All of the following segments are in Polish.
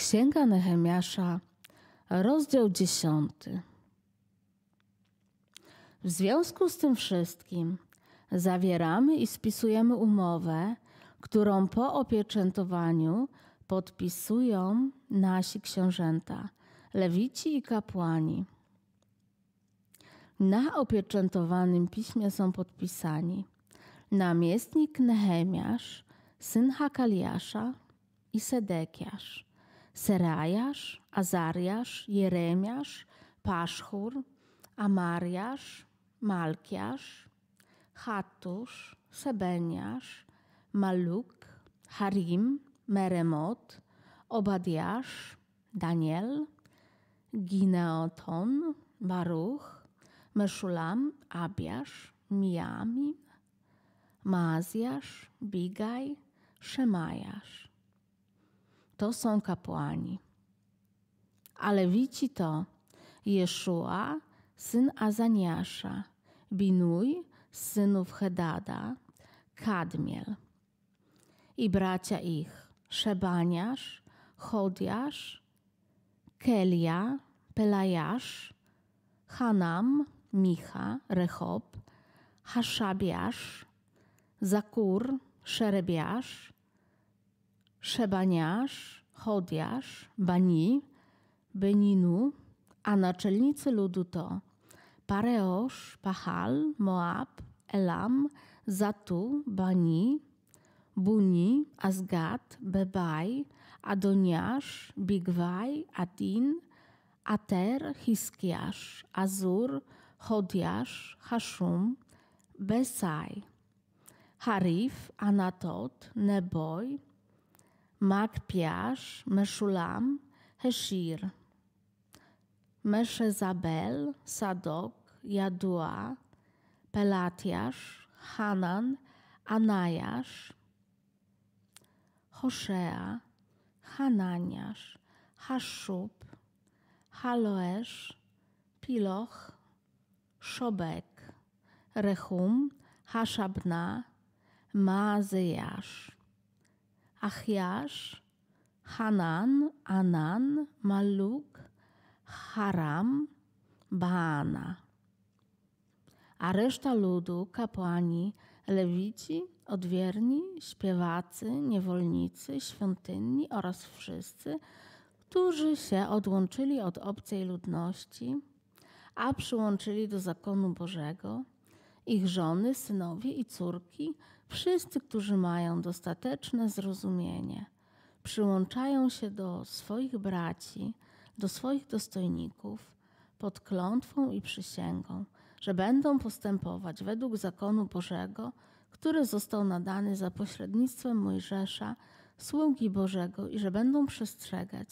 Księga Nehemiasza, rozdział 10. W związku z tym wszystkim zawieramy i spisujemy umowę, którą po opieczętowaniu podpisują nasi książęta, lewici i kapłani. Na opieczętowanym piśmie są podpisani namiestnik Nehemiasz, syn Hakaliasza i Sedekiasz Serajasz, Azariasz, Jeremiasz, Paszchur, Amariasz, Malkiasz, Hattusz, Sebeniasz, Maluk, Harim, Meremot, Obadiasz, Daniel, Gineoton, Baruch, Meszulam, Abiasz, Miami, Maazjasz, Bigaj, Szemajasz to są kapłani. Ale widzi to Jeszua, syn Azaniasza, Binuj, synów Hedada, Kadmiel i bracia ich Szebaniasz, Chodiasz, Kelia, Pelajasz, Hanam, Micha, Rehob, Haszabiasz, Zakur, Szerebiasz, Szebaniasz, Chodiasz, Bani, Beninu, a naczelnicy ludu to Pareosz, Pahal, Moab, Elam, Zatu, Bani, Buni, Azgat, Bebaj, Adoniasz, Bigwaj, Adin, Ater, Hiskiasz, Azur, Chodiasz, Hashum, Besaj, Harif, Anatot, Neboj, Makpiasz, Meszulam, Heshir, Meszezabel, Sadok, Jadua, Pelatiasz, Hanan, Anajasz, Hoszea, Hananiasz, Haszub, Haloesz, Piloch, Szobek, Rechum, Haszabna, Maazyjasz. Achiasz, Hanan, Anan, Maluk, Haram, Baana. A reszta ludu, kapłani, lewici, odwierni, śpiewacy, niewolnicy, świątynni oraz wszyscy, którzy się odłączyli od obcej ludności, a przyłączyli do zakonu Bożego – ich żony, synowie i córki, wszyscy, którzy mają dostateczne zrozumienie, przyłączają się do swoich braci, do swoich dostojników pod klątwą i przysięgą, że będą postępować według zakonu Bożego, który został nadany za pośrednictwem Mojżesza, sługi Bożego, i że będą przestrzegać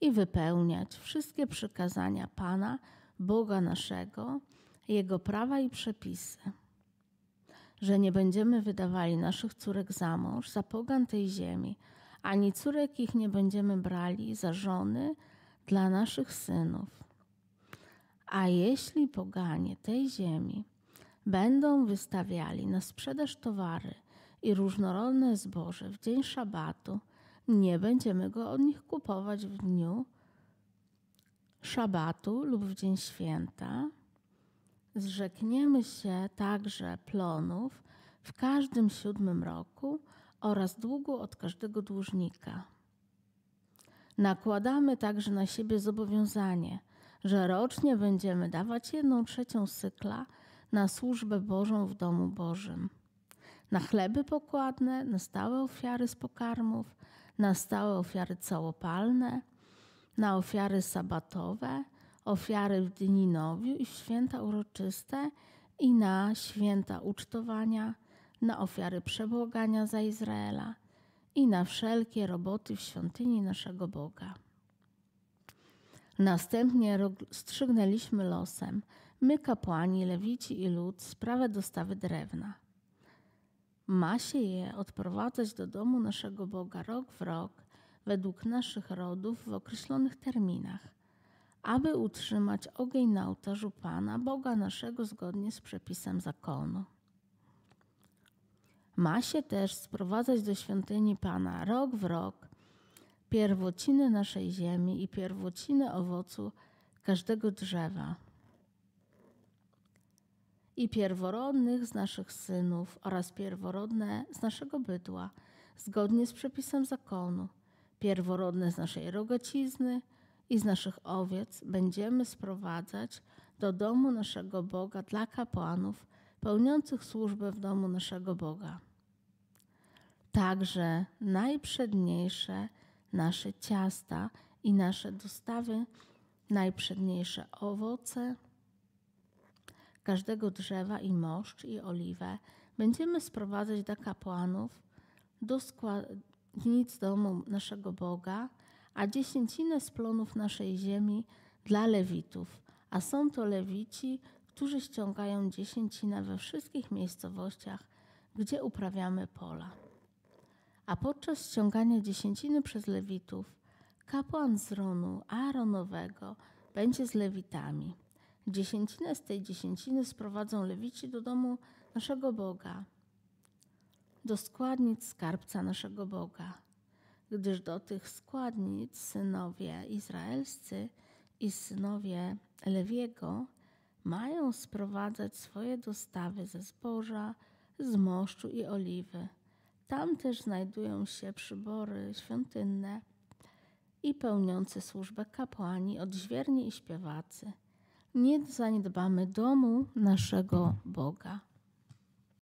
i wypełniać wszystkie przykazania Pana, Boga naszego, jego prawa i przepisy, że nie będziemy wydawali naszych córek za mąż, za pogan tej ziemi, ani córek ich nie będziemy brali za żony dla naszych synów. A jeśli poganie tej ziemi będą wystawiali na sprzedaż towary i różnorodne zboże w dzień szabatu, nie będziemy go od nich kupować w dniu szabatu lub w dzień święta, Zrzekniemy się także plonów w każdym siódmym roku oraz długu od każdego dłużnika. Nakładamy także na siebie zobowiązanie, że rocznie będziemy dawać jedną trzecią cykla na służbę Bożą w Domu Bożym. Na chleby pokładne, na stałe ofiary z pokarmów, na stałe ofiary całopalne, na ofiary sabatowe – ofiary w Dyninowiu i w święta uroczyste i na święta ucztowania, na ofiary przebłagania za Izraela i na wszelkie roboty w świątyni naszego Boga. Następnie strzygnęliśmy losem, my kapłani, lewici i lud, sprawę dostawy drewna. Ma się je odprowadzać do domu naszego Boga rok w rok, według naszych rodów w określonych terminach aby utrzymać ogień na ołtarzu Pana, Boga naszego, zgodnie z przepisem zakonu. Ma się też sprowadzać do świątyni Pana rok w rok pierwociny naszej ziemi i pierwociny owocu każdego drzewa i pierworodnych z naszych synów oraz pierworodne z naszego bydła, zgodnie z przepisem zakonu, pierworodne z naszej rogacizny, i z naszych owiec będziemy sprowadzać do domu naszego Boga dla kapłanów pełniących służbę w domu naszego Boga. Także najprzedniejsze nasze ciasta i nasze dostawy, najprzedniejsze owoce każdego drzewa i moszcz i oliwę będziemy sprowadzać do kapłanów, do składnic domu naszego Boga – a dziesięcinę z plonów naszej ziemi dla Lewitów, a są to Lewici, którzy ściągają dziesięcinę we wszystkich miejscowościach, gdzie uprawiamy pola. A podczas ściągania dziesięciny przez Lewitów, kapłan z ronu Aaronowego będzie z Lewitami. Dziesięcinę z tej dziesięciny sprowadzą Lewici do domu naszego Boga, do składnic skarbca naszego Boga gdyż do tych składnic synowie izraelscy i synowie Lewiego mają sprowadzać swoje dostawy ze zboża, z moszczu i oliwy. Tam też znajdują się przybory świątynne i pełniący służbę kapłani, odźwierni i śpiewacy. Nie zaniedbamy domu naszego Boga.